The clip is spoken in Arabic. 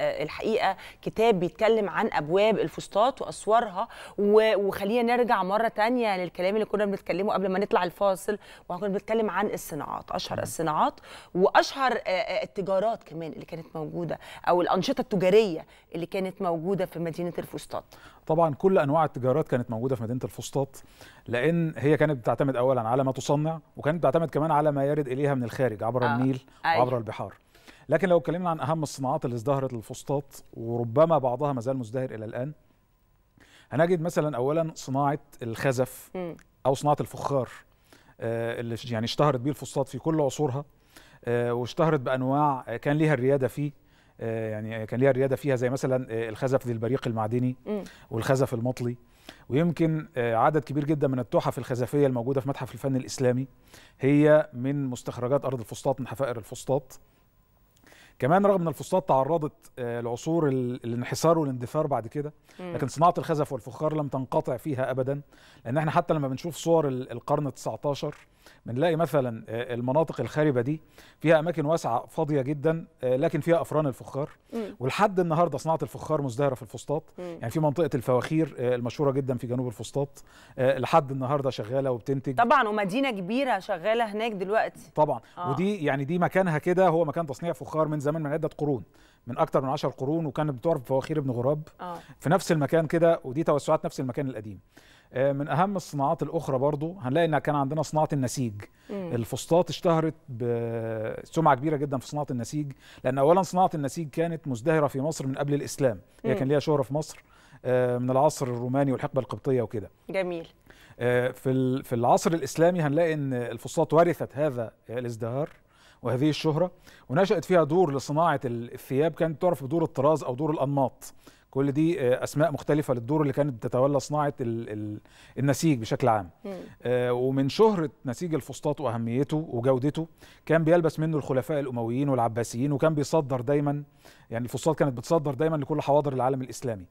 آه، الحقيقه كتاب بيتكلم عن ابواب الفسطاط واسوارها وخلينا نرجع مره تانية للكلام اللي كنا بنتكلمه قبل ما نطلع الفاصل وكنا بنتكلم عن الصناعات اشهر الصناعات واشهر آه، آه، التجارات كمان اللي كانت موجوده او الانشطه التجاريه اللي كانت موجوده في مدينه الفسطاط طبعا كل انواع التجارات كانت موجوده في مدينه الفسطاط لان هي كانت بتعتمد اولا على ما تصنع وكانت بتعتمد كمان على ما يرد اليها من الخارج عبر آه. النيل أيوه. وعبر أيوه. البحار لكن لو اتكلمنا عن اهم الصناعات اللي ازدهرت الفسطاط وربما بعضها ما زال مزدهر الى الان هنجد مثلا اولا صناعه الخزف او صناعه الفخار آه، اللي يعني اشتهرت بيه الفسطاط في كل عصورها آه، واشتهرت بانواع كان ليها الرياده فيه آه، يعني كان ليها الرياده فيها زي مثلا الخزف ذي البريق المعدني والخزف المطلي ويمكن عدد كبير جدا من التحف الخزفيه الموجوده في متحف الفن الاسلامي هي من مستخرجات ارض الفسطاط من حفائر الفسطاط كمان رغم ان الفسطاط تعرضت آه، لعصور الانحسار والاندثار بعد كده لكن صناعه الخزف والفخار لم تنقطع فيها ابدا لان احنا حتى لما بنشوف صور القرن 19 بنلاقي مثلا آه، المناطق الخاربه دي فيها اماكن واسعه فاضيه جدا آه، لكن فيها افران الفخار ولحد النهارده صناعه الفخار مزدهره في الفسطاط يعني في منطقه الفواخير آه، المشهوره جدا في جنوب الفسطاط لحد النهارده شغاله وبتنتج طبعا ومدينه كبيره شغاله هناك دلوقتي طبعا آه. ودي يعني دي مكانها كده هو مكان تصنيع فخار من زمان من عده قرون من اكتر من 10 قرون وكانت بتعرف بفواخير ابن غراب آه. في نفس المكان كده ودي توسعات نفس المكان القديم آه، من اهم الصناعات الاخرى برضو هنلاقي ان كان عندنا صناعه النسيج مم. الفسطاط اشتهرت بسمعه كبيره جدا في صناعه النسيج لان اولا صناعه النسيج كانت مزدهره في مصر من قبل الاسلام هي كان ليها شهره في مصر آه، من العصر الروماني والحقبه القبطيه وكده جميل آه، في في العصر الاسلامي هنلاقي ان الفسطاط ورثت هذا الازدهار وهذه الشهرة ونشأت فيها دور لصناعة الثياب كانت تعرف بدور الطراز أو دور الأنماط كل دي آه، اسماء مختلفه للدور اللي كانت تتولى صناعه النسيج بشكل عام آه ومن شهره نسيج الفسطاط واهميته وجودته كان بيلبس منه الخلفاء الامويين والعباسيين وكان بيصدر دايما يعني الفسطاط كانت بتصدر دايما لكل حواضر العالم الاسلامي